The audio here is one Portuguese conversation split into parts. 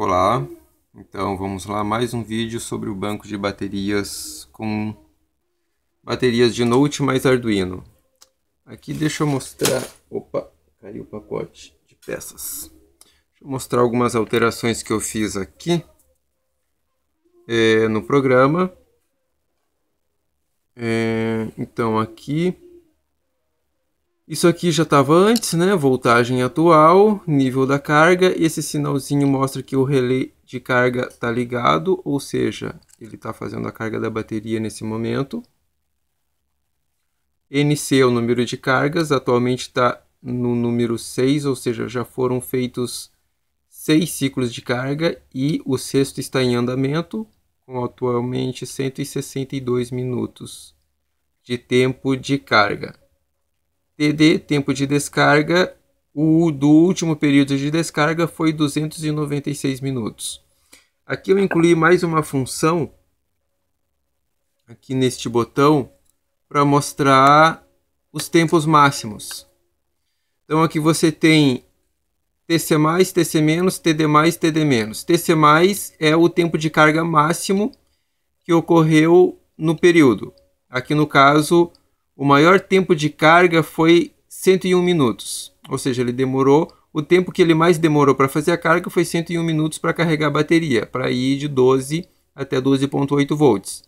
Olá, então vamos lá, mais um vídeo sobre o banco de baterias com baterias de Note mais Arduino. Aqui deixa eu mostrar, opa, caiu o pacote de peças. Deixa eu mostrar algumas alterações que eu fiz aqui é, no programa. É, então aqui isso aqui já estava antes, né? Voltagem atual, nível da carga. Esse sinalzinho mostra que o relé de carga está ligado, ou seja, ele está fazendo a carga da bateria nesse momento. NC é o número de cargas, atualmente está no número 6, ou seja, já foram feitos 6 ciclos de carga e o sexto está em andamento, com atualmente 162 minutos de tempo de carga. TD, tempo de descarga, o do último período de descarga foi 296 minutos. Aqui eu incluí mais uma função, aqui neste botão, para mostrar os tempos máximos. Então aqui você tem TC+, TC-, TD+, TD-. TC+, é o tempo de carga máximo que ocorreu no período. Aqui no caso, o maior tempo de carga foi 101 minutos, ou seja, ele demorou. O tempo que ele mais demorou para fazer a carga foi 101 minutos para carregar a bateria, para ir de 12 até 12,8 volts.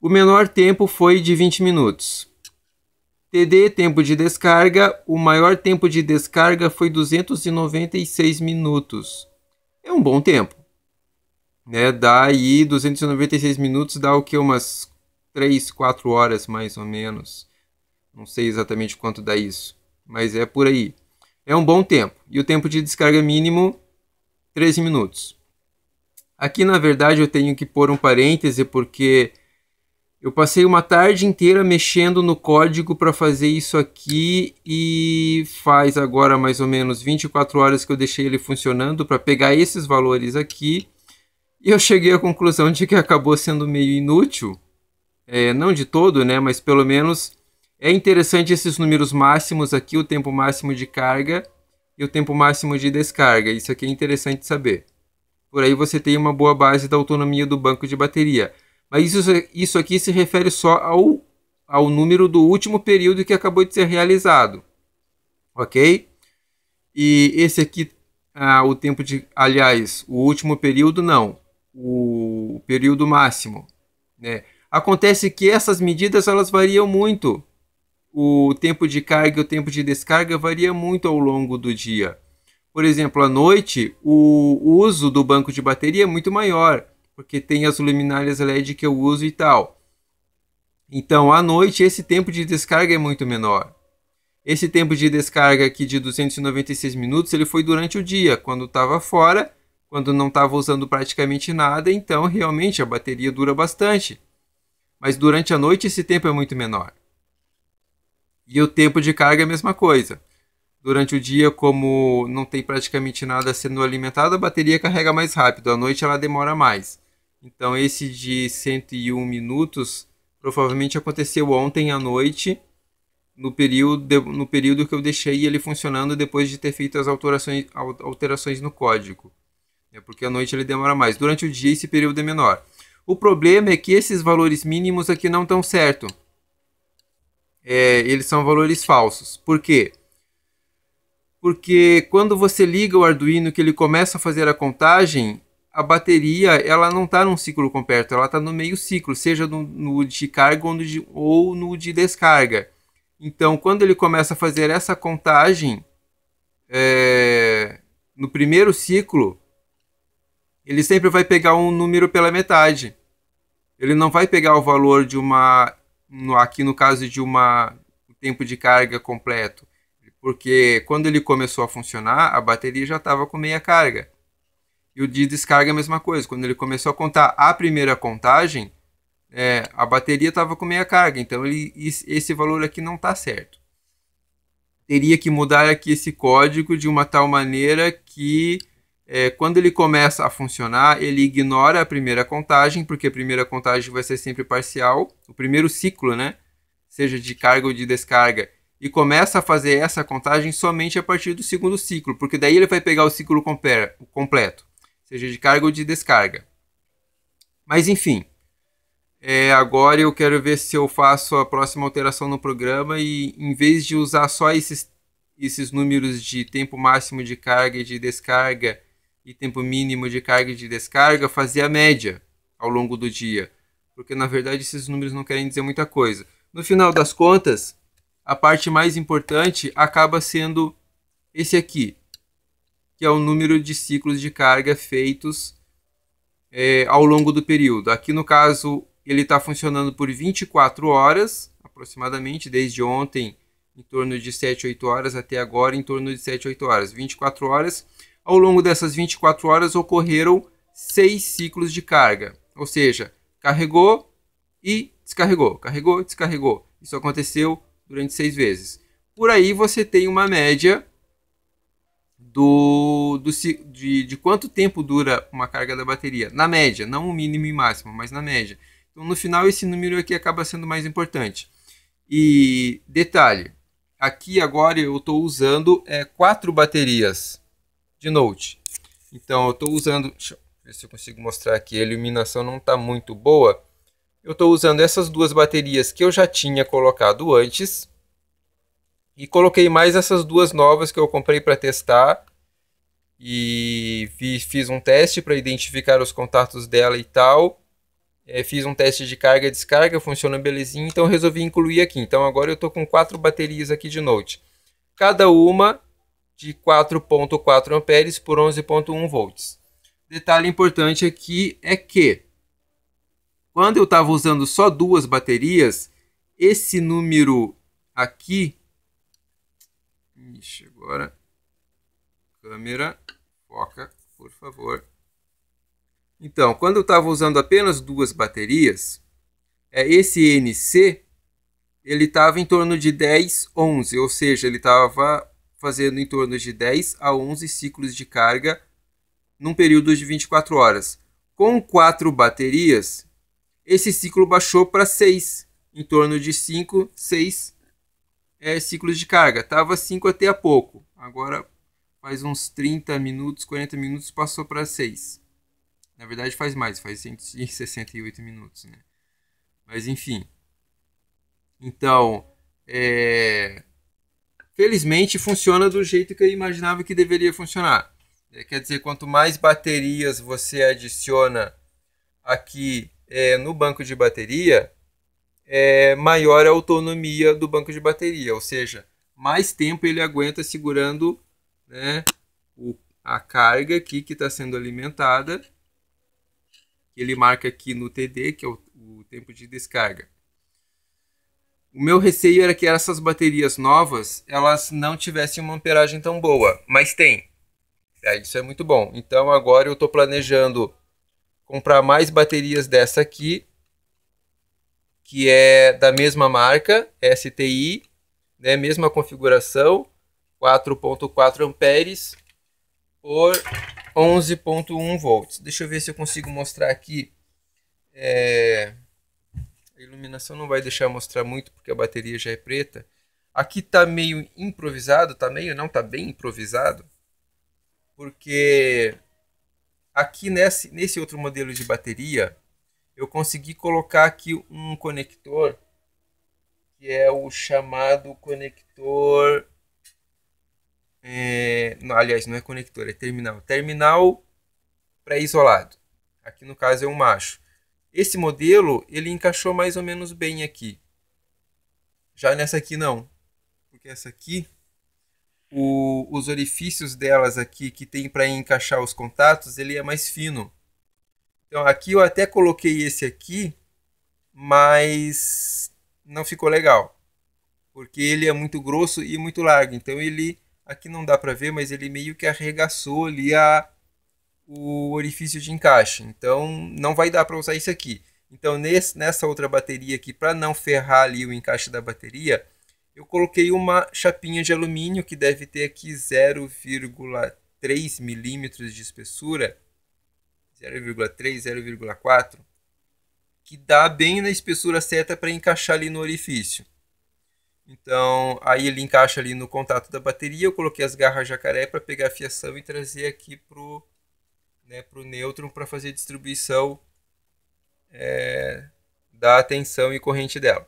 O menor tempo foi de 20 minutos. TD, tempo de descarga, o maior tempo de descarga foi 296 minutos. É um bom tempo. Né? Dá aí 296 minutos, dá o que? Umas 3, 4 horas mais ou menos. Não sei exatamente quanto dá isso, mas é por aí. É um bom tempo. E o tempo de descarga mínimo, 13 minutos. Aqui, na verdade, eu tenho que pôr um parêntese porque eu passei uma tarde inteira mexendo no código para fazer isso aqui e faz agora mais ou menos 24 horas que eu deixei ele funcionando para pegar esses valores aqui. E eu cheguei à conclusão de que acabou sendo meio inútil, é, não de todo, né, mas pelo menos é interessante esses números máximos aqui, o tempo máximo de carga e o tempo máximo de descarga. Isso aqui é interessante saber. Por aí você tem uma boa base da autonomia do banco de bateria. Mas isso, isso aqui se refere só ao, ao número do último período que acabou de ser realizado. Ok? E esse aqui, ah, o tempo de. Aliás, o último período não. O período máximo. Né? Acontece que essas medidas elas variam muito. O tempo de carga e o tempo de descarga varia muito ao longo do dia. Por exemplo, à noite, o uso do banco de bateria é muito maior, porque tem as luminárias LED que eu uso e tal. Então, à noite, esse tempo de descarga é muito menor. Esse tempo de descarga aqui de 296 minutos, ele foi durante o dia, quando estava fora, quando não estava usando praticamente nada, então realmente a bateria dura bastante mas durante a noite esse tempo é muito menor. E o tempo de carga é a mesma coisa. Durante o dia, como não tem praticamente nada sendo alimentado, a bateria carrega mais rápido, à noite ela demora mais. Então, esse de 101 minutos provavelmente aconteceu ontem à noite, no período, no período que eu deixei ele funcionando depois de ter feito as alterações, alterações no código. É porque à noite ele demora mais. Durante o dia, esse período é menor. O problema é que esses valores mínimos aqui não estão certo. É, eles são valores falsos. Por quê? Porque quando você liga o Arduino que ele começa a fazer a contagem, a bateria ela não está num ciclo completo, ela está no meio ciclo, seja no, no de carga ou no de, ou no de, descarga. Então, quando ele começa a fazer essa contagem, é, no primeiro ciclo, ele sempre vai pegar um número pela metade ele não vai pegar o valor de uma, no, aqui no caso de uma tempo de carga completo, porque quando ele começou a funcionar, a bateria já estava com meia carga. E o de descarga é a mesma coisa, quando ele começou a contar a primeira contagem, é, a bateria estava com meia carga, então ele, esse valor aqui não está certo. Teria que mudar aqui esse código de uma tal maneira que é, quando ele começa a funcionar, ele ignora a primeira contagem, porque a primeira contagem vai ser sempre parcial, o primeiro ciclo, né? Seja de carga ou de descarga. E começa a fazer essa contagem somente a partir do segundo ciclo, porque daí ele vai pegar o ciclo completo, seja de carga ou de descarga. Mas enfim, é, agora eu quero ver se eu faço a próxima alteração no programa e em vez de usar só esses, esses números de tempo máximo de carga e de descarga e tempo mínimo de carga e de descarga fazia a média ao longo do dia. Porque na verdade esses números não querem dizer muita coisa. No final das contas, a parte mais importante acaba sendo esse aqui, que é o número de ciclos de carga feitos é, ao longo do período. Aqui no caso, ele está funcionando por 24 horas, aproximadamente, desde ontem, em torno de 7, 8 horas, até agora, em torno de 7, 8 horas. 24 horas ao longo dessas 24 horas ocorreram seis ciclos de carga, ou seja, carregou e descarregou, carregou, descarregou. Isso aconteceu durante seis vezes. Por aí você tem uma média do, do de, de quanto tempo dura uma carga da bateria, na média, não o mínimo e máximo, mas na média. Então, no final, esse número aqui acaba sendo mais importante. E detalhe, aqui agora eu estou usando é, quatro baterias de Note. Então eu estou usando, deixa eu ver se eu consigo mostrar aqui, a iluminação não está muito boa. Eu estou usando essas duas baterias que eu já tinha colocado antes. E coloquei mais essas duas novas que eu comprei para testar. E vi, fiz um teste para identificar os contatos dela e tal. É, fiz um teste de carga e descarga, funciona belezinha, então resolvi incluir aqui. Então agora eu estou com quatro baterias aqui de Note. Cada uma de 4.4 amperes por 11.1 volts. Detalhe importante aqui é que quando eu estava usando só duas baterias, esse número aqui Ixi, agora câmera foca, por favor. Então, quando eu estava usando apenas duas baterias, é esse NC ele estava em torno de 10, 11, ou seja, ele estava fazendo em torno de 10 a 11 ciclos de carga num período de 24 horas. Com 4 baterias, esse ciclo baixou para 6, em torno de 5, 6 é, ciclos de carga. Estava 5 até há pouco, agora faz uns 30 minutos, 40 minutos, passou para 6. Na verdade faz mais, faz 168 minutos, né? Mas enfim. Então, é, Felizmente funciona do jeito que eu imaginava que deveria funcionar. É, quer dizer, quanto mais baterias você adiciona aqui é, no banco de bateria, é, maior a autonomia do banco de bateria, ou seja, mais tempo ele aguenta segurando né, o, a carga aqui que está sendo alimentada. Ele marca aqui no TD, que é o, o tempo de descarga. O meu receio era que essas baterias novas, elas não tivessem uma amperagem tão boa, mas tem. É, isso é muito bom. Então agora eu estou planejando comprar mais baterias dessa aqui, que é da mesma marca, STI, né, mesma configuração, 4.4 amperes por 11.1 volts. Deixa eu ver se eu consigo mostrar aqui. É a iluminação não vai deixar mostrar muito porque a bateria já é preta. Aqui tá meio improvisado, tá meio não, tá bem improvisado, porque aqui nesse, nesse outro modelo de bateria eu consegui colocar aqui um conector que é o chamado conector. É, não, aliás, não é conector, é terminal. Terminal pré-isolado. Aqui no caso é um macho. Esse modelo, ele encaixou mais ou menos bem aqui. Já nessa aqui não, porque essa aqui, o, os orifícios delas aqui que tem para encaixar os contatos, ele é mais fino. Então aqui eu até coloquei esse aqui, mas não ficou legal, porque ele é muito grosso e muito largo. Então ele, aqui não dá para ver, mas ele meio que arregaçou ali a, o orifício de encaixe. Então, não vai dar para usar isso aqui. Então, nesse, nessa outra bateria aqui, para não ferrar ali o encaixe da bateria, eu coloquei uma chapinha de alumínio que deve ter aqui 0,3 milímetros de espessura. 0,3, 0,4. Que dá bem na espessura certa para encaixar ali no orifício. Então, aí ele encaixa ali no contato da bateria. Eu coloquei as garras jacaré para pegar a fiação e trazer aqui pro né, para o nêutron para fazer distribuição é, da tensão e corrente dela.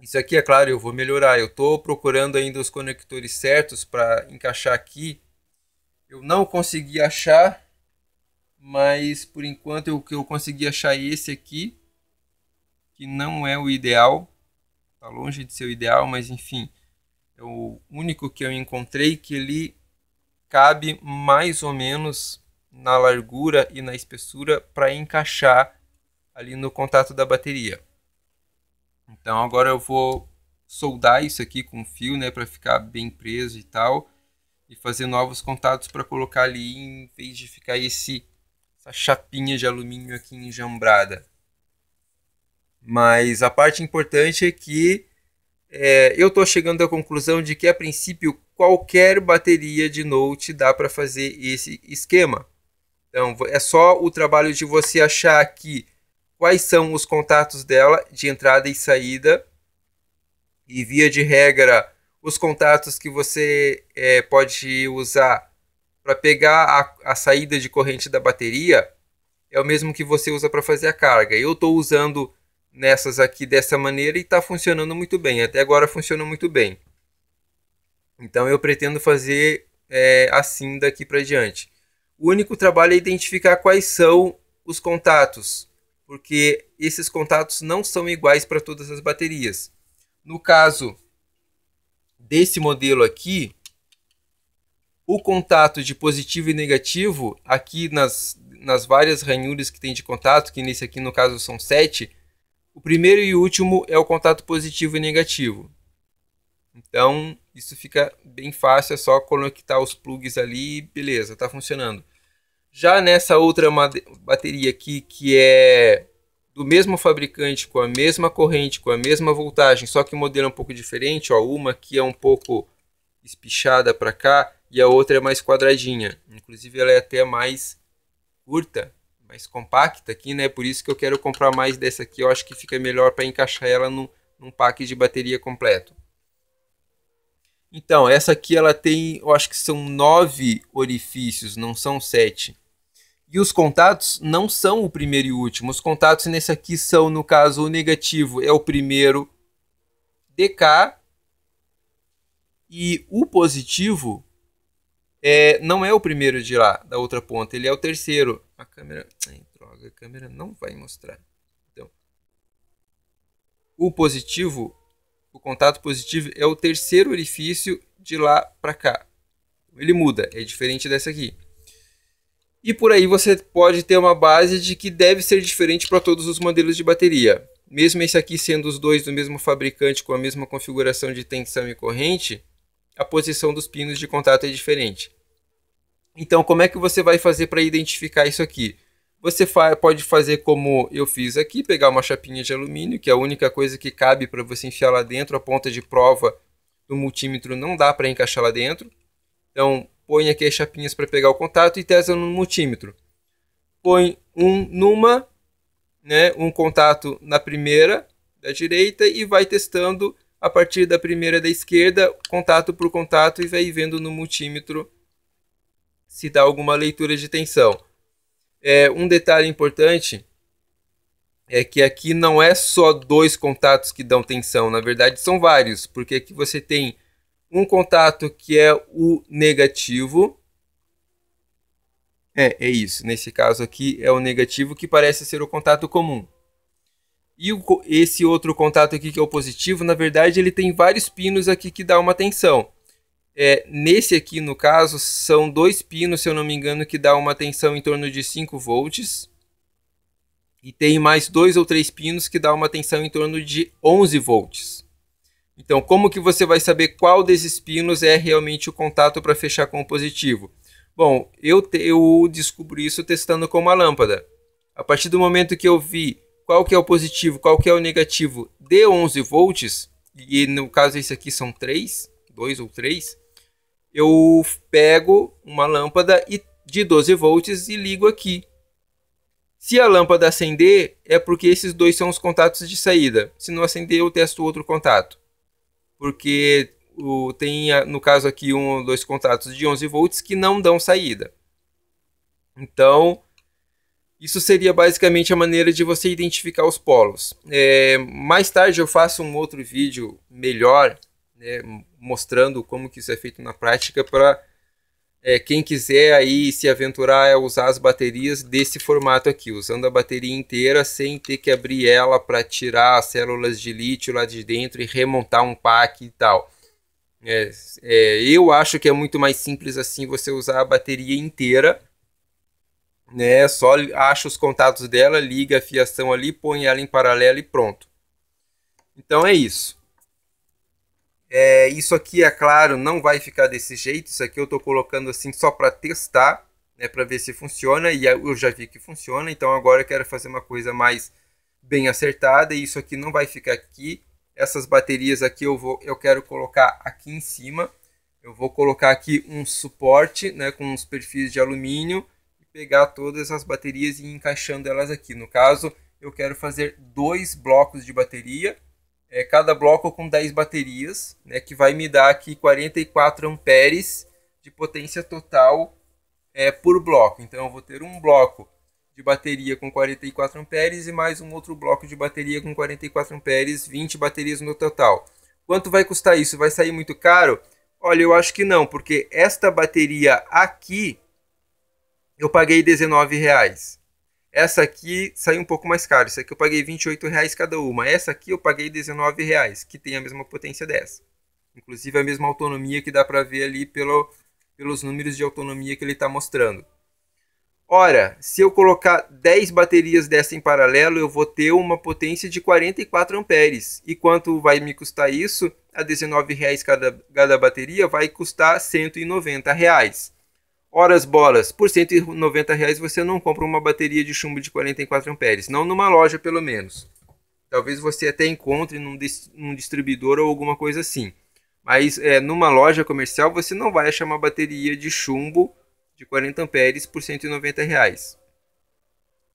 Isso aqui, é claro, eu vou melhorar. Eu estou procurando ainda os conectores certos para encaixar aqui. Eu não consegui achar, mas por enquanto o que eu consegui achar é esse aqui, que não é o ideal. Está longe de ser o ideal, mas enfim, é o único que eu encontrei que ele cabe mais ou menos na largura e na espessura para encaixar ali no contato da bateria. Então agora eu vou soldar isso aqui com fio, né, para ficar bem preso e tal, e fazer novos contatos para colocar ali em vez de ficar esse essa chapinha de alumínio aqui enjambrada. Mas a parte importante é que é, eu estou chegando à conclusão de que a princípio qualquer bateria de Note dá para fazer esse esquema. Então, é só o trabalho de você achar aqui quais são os contatos dela de entrada e saída. E via de regra, os contatos que você é, pode usar para pegar a, a saída de corrente da bateria é o mesmo que você usa para fazer a carga. Eu estou usando nessas aqui dessa maneira e está funcionando muito bem. Até agora funciona muito bem. Então eu pretendo fazer é, assim daqui para diante. O único trabalho é identificar quais são os contatos, porque esses contatos não são iguais para todas as baterias. No caso desse modelo aqui, o contato de positivo e negativo, aqui nas, nas várias ranhuras que tem de contato, que nesse aqui no caso são sete, o primeiro e último é o contato positivo e negativo. Então, isso fica bem fácil, é só conectar os plugs ali, beleza, tá funcionando. Já nessa outra bateria aqui, que é do mesmo fabricante, com a mesma corrente, com a mesma voltagem, só que o modelo é um pouco diferente, ó, uma que é um pouco espichada para cá e a outra é mais quadradinha. Inclusive ela é até mais curta, mais compacta aqui, né? Por isso que eu quero comprar mais dessa aqui, eu acho que fica melhor para encaixar ela no, num pack de bateria completo. Então, essa aqui ela tem, eu acho que são nove orifícios, não são sete. E os contatos não são o primeiro e último. Os contatos nesse aqui são, no caso, o negativo é o primeiro DK e o positivo é, não é o primeiro de lá, da outra ponta, ele é o terceiro. A câmera. Ai, droga, a câmera não vai mostrar. Então, o positivo o contato positivo é o terceiro orifício de lá para cá. Ele muda, é diferente dessa aqui. E por aí você pode ter uma base de que deve ser diferente para todos os modelos de bateria. Mesmo esse aqui sendo os dois do mesmo fabricante com a mesma configuração de tensão e corrente, a posição dos pinos de contato é diferente. Então, como é que você vai fazer para identificar isso aqui? Você fa pode fazer como eu fiz aqui, pegar uma chapinha de alumínio, que é a única coisa que cabe para você enfiar lá dentro, a ponta de prova do multímetro não dá para encaixar lá dentro. Então, põe aqui as chapinhas para pegar o contato e testa no multímetro. Põe um numa, né, um contato na primeira da direita e vai testando a partir da primeira da esquerda, contato por contato e vai vendo no multímetro se dá alguma leitura de tensão. É, um detalhe importante é que aqui não é só dois contatos que dão tensão, na verdade são vários, porque aqui você tem um contato que é o negativo. É, é isso. Nesse caso aqui é o negativo que parece ser o contato comum. E o, esse outro contato aqui que é o positivo, na verdade ele tem vários pinos aqui que dá uma tensão. É, nesse aqui, no caso, são dois pinos, se eu não me engano, que dá uma tensão em torno de 5 volts. E tem mais dois ou três pinos que dá uma tensão em torno de 11 volts. Então, como que você vai saber qual desses pinos é realmente o contato para fechar com o positivo? Bom, eu, te, eu descubro isso testando com uma lâmpada. A partir do momento que eu vi qual que é o positivo, qual que é o negativo de 11 volts, e no caso esse aqui são 3, 2 ou 3, eu pego uma lâmpada de 12 volts e ligo aqui. Se a lâmpada acender, é porque esses dois são os contatos de saída. Se não acender, eu testo outro contato. Porque o, tem, no caso aqui, um, dois contatos de 11 volts que não dão saída. Então, isso seria basicamente a maneira de você identificar os polos. É, mais tarde eu faço um outro vídeo melhor né, mostrando como que isso é feito na prática para é, quem quiser aí se aventurar a usar as baterias desse formato aqui, usando a bateria inteira sem ter que abrir ela para tirar as células de lítio lá de dentro e remontar um pack e tal. É, é, eu acho que é muito mais simples assim você usar a bateria inteira, né? Só acha os contatos dela, liga a fiação ali, põe ela em paralelo e pronto. Então é isso. É, isso aqui, é claro, não vai ficar desse jeito. Isso aqui eu estou colocando assim só para testar, né, para ver se funciona. E eu já vi que funciona, então agora eu quero fazer uma coisa mais bem acertada. E isso aqui não vai ficar aqui. Essas baterias aqui eu, vou, eu quero colocar aqui em cima. Eu vou colocar aqui um suporte né, com os perfis de alumínio. E pegar todas as baterias e ir encaixando elas aqui. No caso, eu quero fazer dois blocos de bateria é, cada bloco com 10 baterias, né, que vai me dar aqui 44 amperes de potência total é, por bloco. Então eu vou ter um bloco de bateria com 44 amperes e mais um outro bloco de bateria com 44 amperes, 20 baterias no total. Quanto vai custar isso? Vai sair muito caro? Olha, eu acho que não, porque esta bateria aqui eu paguei 19 reais. Essa aqui saiu um pouco mais caro. Essa aqui eu paguei 28 reais cada uma. Essa aqui eu paguei 19 reais, que tem a mesma potência dessa. Inclusive a mesma autonomia que dá para ver ali pelo, pelos números de autonomia que ele está mostrando. Ora, se eu colocar 10 baterias dessa em paralelo, eu vou ter uma potência de 44 amperes. E quanto vai me custar isso? A R$19,00 cada, cada bateria vai custar R$190,00. Horas bolas, por 190 reais você não compra uma bateria de chumbo de 44 amperes, não numa loja pelo menos. Talvez você até encontre num, num distribuidor ou alguma coisa assim. Mas é, numa loja comercial você não vai achar uma bateria de chumbo de 40 amperes por 190 reais.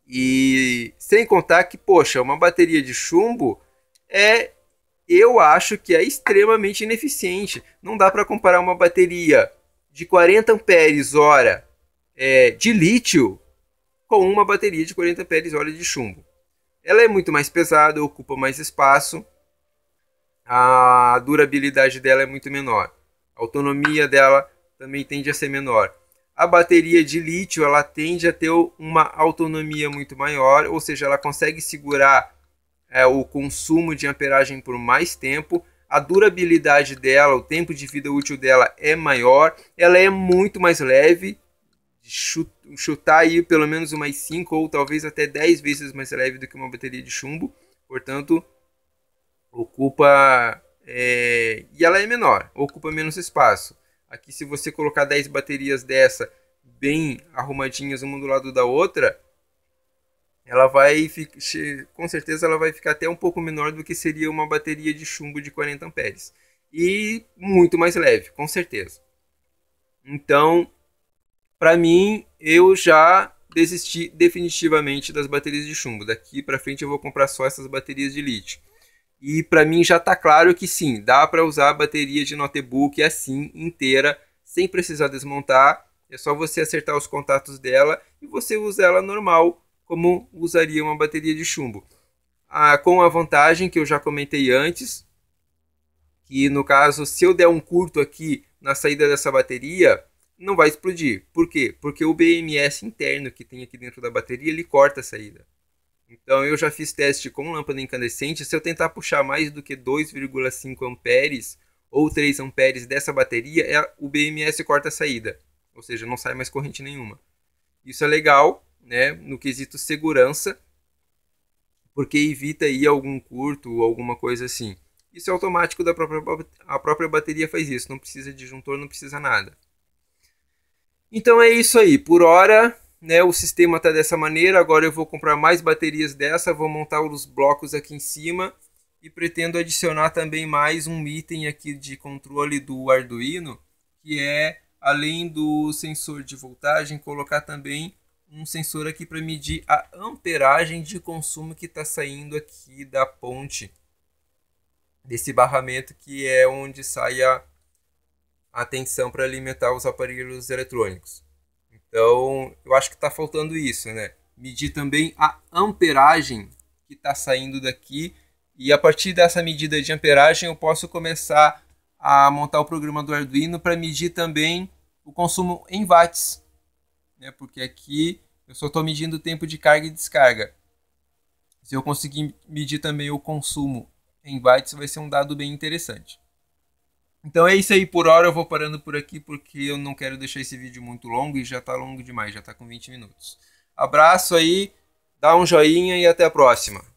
E sem contar que, poxa, uma bateria de chumbo é, eu acho que é extremamente ineficiente. Não dá para comparar uma bateria de 40 amperes hora é, de lítio com uma bateria de 40 amperes hora de chumbo. Ela é muito mais pesada, ocupa mais espaço, a durabilidade dela é muito menor, a autonomia dela também tende a ser menor. A bateria de lítio ela tende a ter uma autonomia muito maior, ou seja, ela consegue segurar é, o consumo de amperagem por mais tempo a durabilidade dela, o tempo de vida útil dela é maior, ela é muito mais leve, chutar aí pelo menos umas 5 ou talvez até 10 vezes mais leve do que uma bateria de chumbo, portanto, ocupa. É, e ela é menor, ocupa menos espaço. Aqui, se você colocar 10 baterias dessa bem arrumadinhas uma do lado da outra, ela vai com certeza ela vai ficar até um pouco menor do que seria uma bateria de chumbo de 40 amperes e muito mais leve, com certeza. Então, para mim, eu já desisti definitivamente das baterias de chumbo. Daqui para frente eu vou comprar só essas baterias de lítio. E para mim já está claro que sim, dá para usar a bateria de notebook assim inteira, sem precisar desmontar. É só você acertar os contatos dela e você usa ela normal como usaria uma bateria de chumbo. Ah, com a vantagem que eu já comentei antes, que no caso, se eu der um curto aqui na saída dessa bateria, não vai explodir. Por quê? Porque o BMS interno que tem aqui dentro da bateria, ele corta a saída. Então eu já fiz teste com lâmpada incandescente, se eu tentar puxar mais do que 2,5 amperes ou 3 amperes dessa bateria, é, o BMS corta a saída, ou seja, não sai mais corrente nenhuma. Isso é legal, né, no quesito segurança, porque evita aí algum curto ou alguma coisa assim. Isso é automático da própria a própria bateria faz isso, não precisa de disjuntor, não precisa nada. Então é isso aí, por hora, né, o sistema está dessa maneira, agora eu vou comprar mais baterias dessa, vou montar os blocos aqui em cima e pretendo adicionar também mais um item aqui de controle do Arduino, que é além do sensor de voltagem, colocar também um sensor aqui para medir a amperagem de consumo que está saindo aqui da ponte desse barramento que é onde sai a, a tensão para alimentar os aparelhos eletrônicos. Então, eu acho que está faltando isso, né? Medir também a amperagem que está saindo daqui e a partir dessa medida de amperagem eu posso começar a montar o programa do Arduino para medir também o consumo em watts né? Porque aqui eu só estou medindo o tempo de carga e descarga. Se eu conseguir medir também o consumo em bytes, vai ser um dado bem interessante. Então é isso aí por hora, eu vou parando por aqui porque eu não quero deixar esse vídeo muito longo e já está longo demais, já está com 20 minutos. Abraço aí, dá um joinha e até a próxima.